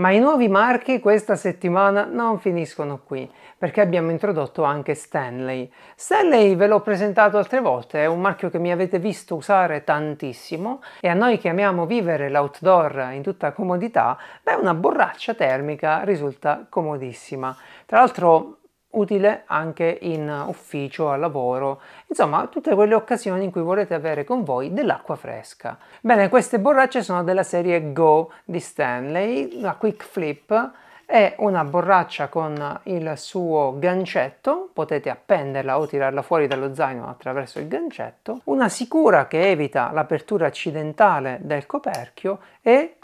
Ma i nuovi marchi questa settimana non finiscono qui, perché abbiamo introdotto anche Stanley. Stanley ve l'ho presentato altre volte, è un marchio che mi avete visto usare tantissimo e a noi che amiamo vivere l'outdoor in tutta comodità, beh una borraccia termica risulta comodissima. Tra l'altro utile anche in ufficio, al lavoro, insomma tutte quelle occasioni in cui volete avere con voi dell'acqua fresca. Bene, queste borracce sono della serie Go di Stanley, la Quick Flip è una borraccia con il suo gancetto, potete appenderla o tirarla fuori dallo zaino attraverso il gancetto, una sicura che evita l'apertura accidentale del coperchio e...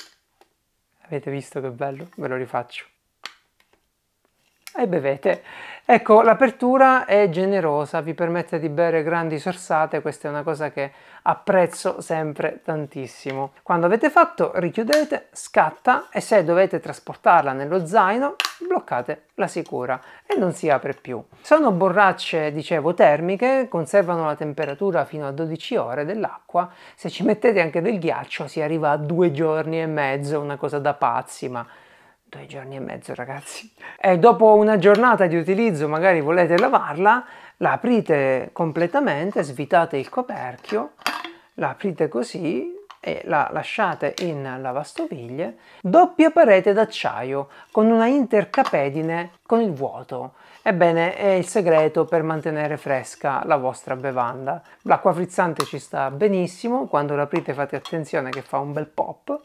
avete visto che bello? Ve lo rifaccio e bevete. Ecco, l'apertura è generosa, vi permette di bere grandi sorsate, questa è una cosa che apprezzo sempre tantissimo. Quando avete fatto, richiudete, scatta e se dovete trasportarla nello zaino, bloccate la sicura e non si apre più. Sono borracce, dicevo, termiche, conservano la temperatura fino a 12 ore dell'acqua, se ci mettete anche del ghiaccio si arriva a due giorni e mezzo, una cosa da pazzi, ma due giorni e mezzo ragazzi. E dopo una giornata di utilizzo magari volete lavarla, la aprite completamente, svitate il coperchio, la aprite così e la lasciate in lavastoviglie, doppia parete d'acciaio con una intercapedine con il vuoto. Ebbene, è il segreto per mantenere fresca la vostra bevanda. L'acqua frizzante ci sta benissimo, quando l'aprite fate attenzione che fa un bel pop,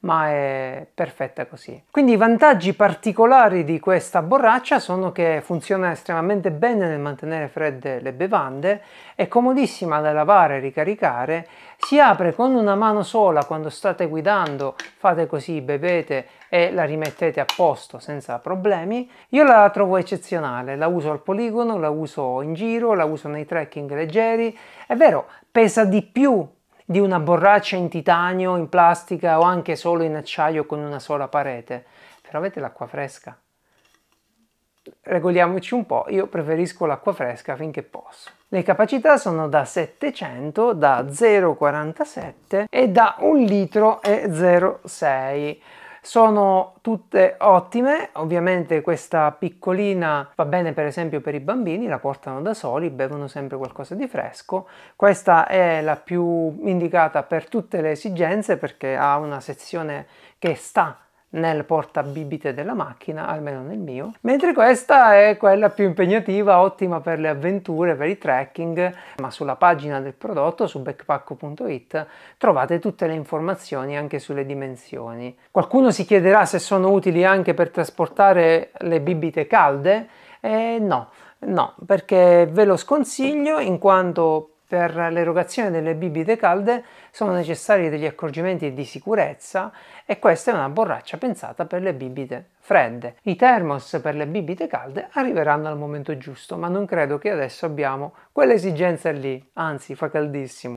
ma è perfetta così. Quindi i vantaggi particolari di questa borraccia sono che funziona estremamente bene nel mantenere fredde le bevande, è comodissima da lavare e ricaricare, si apre con una mano sola quando state guidando, fate così, bevete e la rimettete a posto senza problemi. Io la trovo eccezionale, la uso al poligono, la uso in giro, la uso nei trekking leggeri. È vero, pesa di più di una borraccia in titanio, in plastica o anche solo in acciaio con una sola parete, però avete l'acqua fresca. Regoliamoci un po', io preferisco l'acqua fresca finché posso. Le capacità sono da 700, da 0,47 e da 1 litro e 0,6 sono tutte ottime, ovviamente questa piccolina va bene per esempio per i bambini, la portano da soli, bevono sempre qualcosa di fresco. Questa è la più indicata per tutte le esigenze perché ha una sezione che sta nel portabibite della macchina, almeno nel mio, mentre questa è quella più impegnativa, ottima per le avventure, per i trekking, ma sulla pagina del prodotto su backpack.it, trovate tutte le informazioni anche sulle dimensioni. Qualcuno si chiederà se sono utili anche per trasportare le bibite calde? Eh, no, no, perché ve lo sconsiglio in quanto per l'erogazione delle bibite calde sono necessari degli accorgimenti di sicurezza e questa è una borraccia pensata per le bibite fredde. I thermos per le bibite calde arriveranno al momento giusto, ma non credo che adesso abbiamo quell'esigenza lì, anzi fa caldissimo.